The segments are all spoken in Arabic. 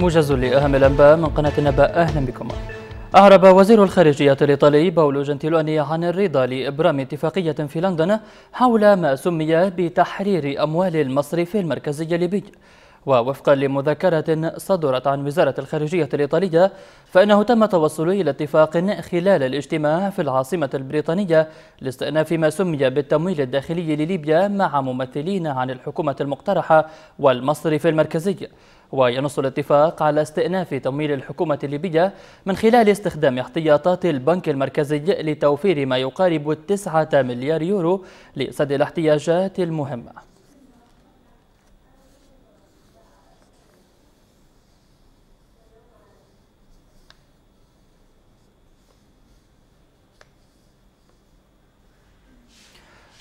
موجز لأهم الأنباء من قناة النبأ أهلا بكم أعرب وزير الخارجية الإيطالي باولو جنتيلوني عن الرضا لإبرام اتفاقية في لندن حول ما سمي بتحرير أموال المصرف المركزي الليبي ووفقا لمذكرة صدرت عن وزارة الخارجية الإيطالية فإنه تم التوصل إلى اتفاق خلال الاجتماع في العاصمة البريطانية لاستئناف ما سمي بالتمويل الداخلي لليبيا مع ممثلين عن الحكومة المقترحة والمصرف المركزي وينص الاتفاق على استئناف تمويل الحكومة الليبية من خلال استخدام احتياطات البنك المركزي لتوفير ما يقارب التسعة مليار يورو لسد الاحتياجات المهمة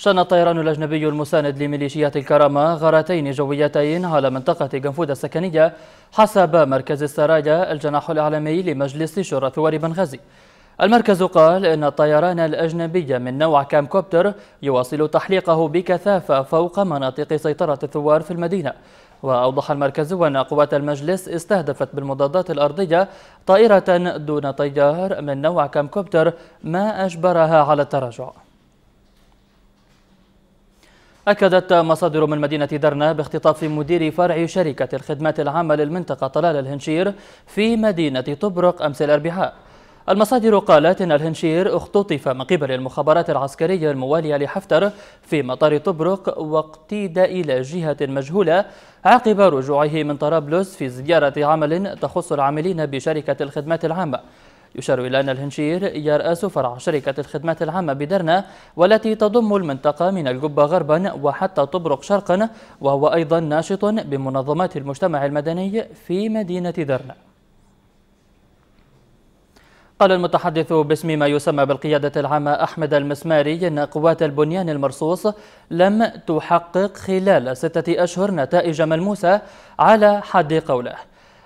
شن الطيران الأجنبي المساند لميليشيات الكرامة غارتين جويتين على منطقة جنفود السكنية حسب مركز السرايا الجناح الإعلامي لمجلس شورى ثوار بنغازي المركز قال إن الطيران الأجنبي من نوع كامكوبتر يواصل تحليقه بكثافة فوق مناطق سيطرة الثوار في المدينة وأوضح المركز أن قوات المجلس استهدفت بالمضادات الأرضية طائرة دون طيار من نوع كامكوبتر ما أجبرها على التراجع أكدت مصادر من مدينة درنا باختطاف مدير فرع شركة الخدمات العامة للمنطقة طلال الهنشير في مدينة طبرق أمس الأربعاء المصادر قالت أن الهنشير اختطف من قبل المخابرات العسكرية الموالية لحفتر في مطار طبرق واقتيد إلى جهة مجهولة عقب رجوعه من طرابلس في زيارة عمل تخص العاملين بشركة الخدمات العامة يشار إلى أن الهنشير يرأس فرع شركة الخدمات العامة بدرنا والتي تضم المنطقة من الجبة غربا وحتى طبرق شرقا وهو أيضا ناشط بمنظمات المجتمع المدني في مدينة درنا قال المتحدث باسم ما يسمى بالقيادة العامة أحمد المسماري أن قوات البنيان المرصوص لم تحقق خلال ستة أشهر نتائج ملموسة على حد قوله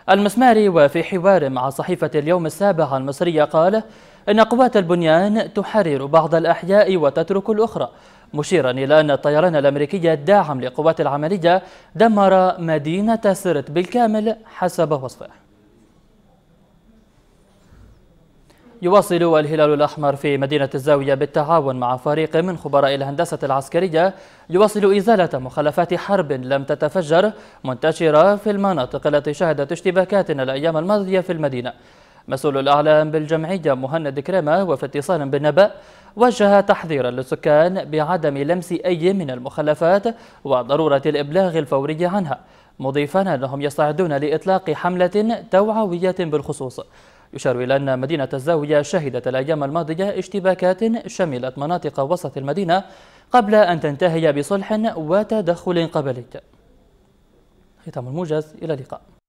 المسماري وفي حوار مع صحيفة اليوم السابع المصرية قال إن قوات البنيان تحرر بعض الأحياء وتترك الأخرى مشيرا إلى أن الطيران الأمريكي الداعم لقوات العملية دمر مدينة سرت بالكامل حسب وصفه يواصل الهلال الأحمر في مدينة الزاوية بالتعاون مع فريق من خبراء الهندسة العسكرية يواصل إزالة مخلفات حرب لم تتفجر منتشرة في المناطق التي شهدت اشتباكات الأيام الماضية في المدينة مسؤول الأعلام بالجمعية مهند كريمة وفي اتصال بالنبأ وجه تحذيرا للسكان بعدم لمس أي من المخلفات وضرورة الإبلاغ الفوري عنها مضيفا أنهم يستعدون لإطلاق حملة توعوية بالخصوص يشار إلى أن مدينة الزاوية شهدت الأيام الماضية اشتباكات شملت مناطق وسط المدينة قبل أن تنتهي بصلح وتدخل قبلي ختام الموجز إلى اللقاء